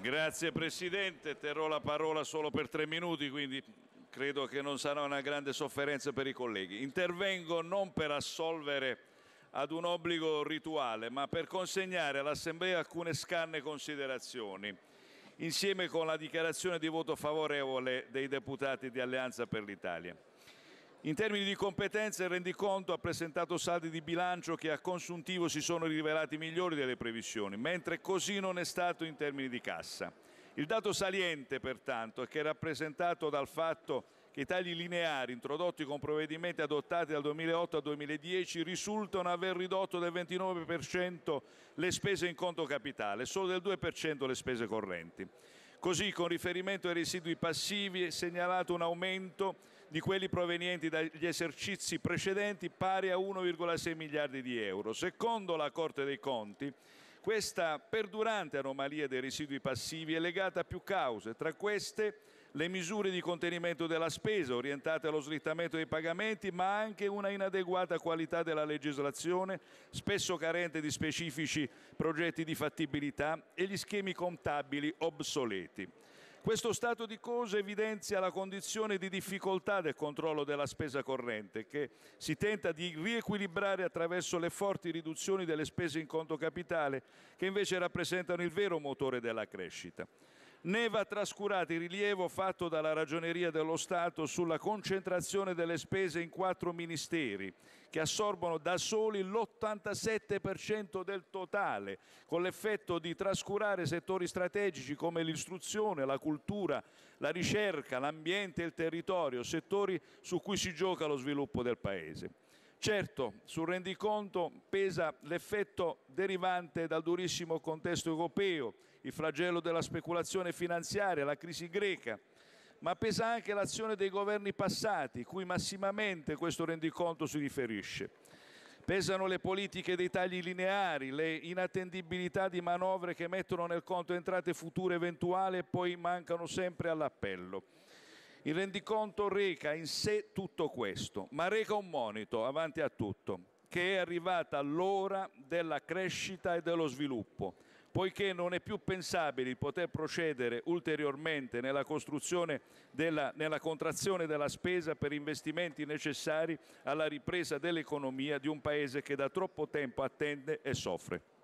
Grazie Presidente, terrò la parola solo per tre minuti, quindi credo che non sarà una grande sofferenza per i colleghi. Intervengo non per assolvere ad un obbligo rituale, ma per consegnare all'Assemblea alcune scanne considerazioni, insieme con la dichiarazione di voto favorevole dei deputati di Alleanza per l'Italia. In termini di competenza il rendiconto ha presentato saldi di bilancio che a consuntivo si sono rivelati migliori delle previsioni, mentre così non è stato in termini di cassa. Il dato saliente, pertanto, è che è rappresentato dal fatto che i tagli lineari introdotti con provvedimenti adottati dal 2008 al 2010 risultano aver ridotto del 29% le spese in conto capitale e solo del 2% le spese correnti. Così, con riferimento ai residui passivi, è segnalato un aumento di quelli provenienti dagli esercizi precedenti pari a 1,6 miliardi di euro. Secondo la Corte dei Conti, questa perdurante anomalia dei residui passivi è legata a più cause, tra queste le misure di contenimento della spesa orientate allo slittamento dei pagamenti, ma anche una inadeguata qualità della legislazione, spesso carente di specifici progetti di fattibilità e gli schemi contabili obsoleti. Questo stato di cose evidenzia la condizione di difficoltà del controllo della spesa corrente, che si tenta di riequilibrare attraverso le forti riduzioni delle spese in conto capitale, che invece rappresentano il vero motore della crescita né va trascurato il rilievo fatto dalla Ragioneria dello Stato sulla concentrazione delle spese in quattro ministeri, che assorbono da soli l'87% del totale, con l'effetto di trascurare settori strategici come l'istruzione, la cultura, la ricerca, l'ambiente e il territorio, settori su cui si gioca lo sviluppo del Paese. Certo, sul rendiconto pesa l'effetto derivante dal durissimo contesto europeo, il flagello della speculazione finanziaria, la crisi greca, ma pesa anche l'azione dei governi passati, cui massimamente questo rendiconto si riferisce. Pesano le politiche dei tagli lineari, le inattendibilità di manovre che mettono nel conto entrate future eventuali e poi mancano sempre all'appello. Il rendiconto reca in sé tutto questo, ma reca un monito avanti a tutto, che è arrivata l'ora della crescita e dello sviluppo, poiché non è più pensabile poter procedere ulteriormente nella, della, nella contrazione della spesa per investimenti necessari alla ripresa dell'economia di un Paese che da troppo tempo attende e soffre.